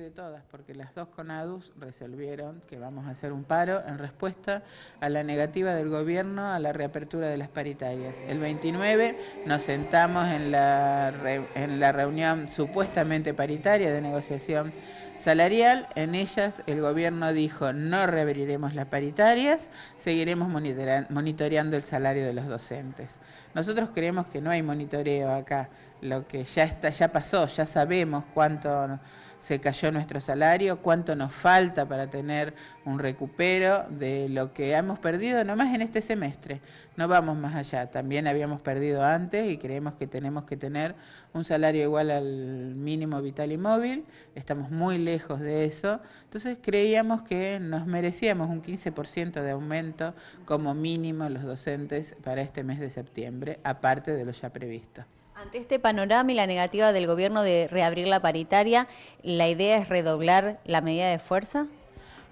de todas, porque las dos CONADUS resolvieron que vamos a hacer un paro en respuesta a la negativa del gobierno a la reapertura de las paritarias. El 29 nos sentamos en la, en la reunión supuestamente paritaria de negociación salarial. En ellas el gobierno dijo no reabriremos las paritarias, seguiremos monitoreando el salario de los docentes. Nosotros creemos que no hay monitoreo acá, lo que ya está, ya pasó, ya sabemos cuánto se cayó nuestro salario, cuánto nos falta para tener un recupero de lo que hemos perdido nomás en este semestre. No vamos más allá, también habíamos perdido antes y creemos que tenemos que tener un salario igual al mínimo vital y móvil, estamos muy lejos de eso, entonces creíamos que nos merecíamos un 15% de aumento como mínimo los docentes para este mes de septiembre, aparte de lo ya previsto. Ante este panorama y la negativa del gobierno de reabrir la paritaria, ¿la idea es redoblar la medida de fuerza?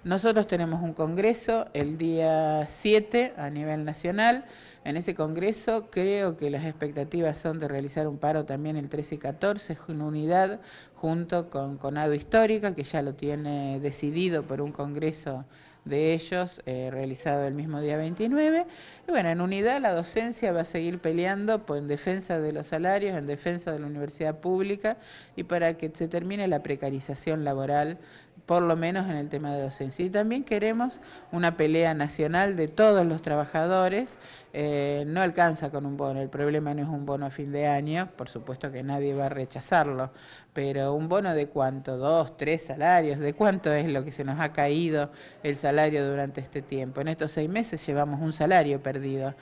Nosotros tenemos un congreso el día 7 a nivel nacional. En ese congreso creo que las expectativas son de realizar un paro también el 13 y 14 en unidad junto con Conado Histórica, que ya lo tiene decidido por un congreso de ellos eh, realizado el mismo día 29. Y bueno, en unidad la docencia va a seguir peleando en defensa de los salarios, en defensa de la universidad pública y para que se termine la precarización laboral por lo menos en el tema de docencia. Y también queremos una pelea nacional de todos los trabajadores. Eh, no alcanza con un bono, el problema no es un bono a fin de año, por supuesto que nadie va a rechazarlo, pero un bono de cuánto, dos, tres salarios, de cuánto es lo que se nos ha caído el salario durante este tiempo. En estos seis meses llevamos un salario perdido.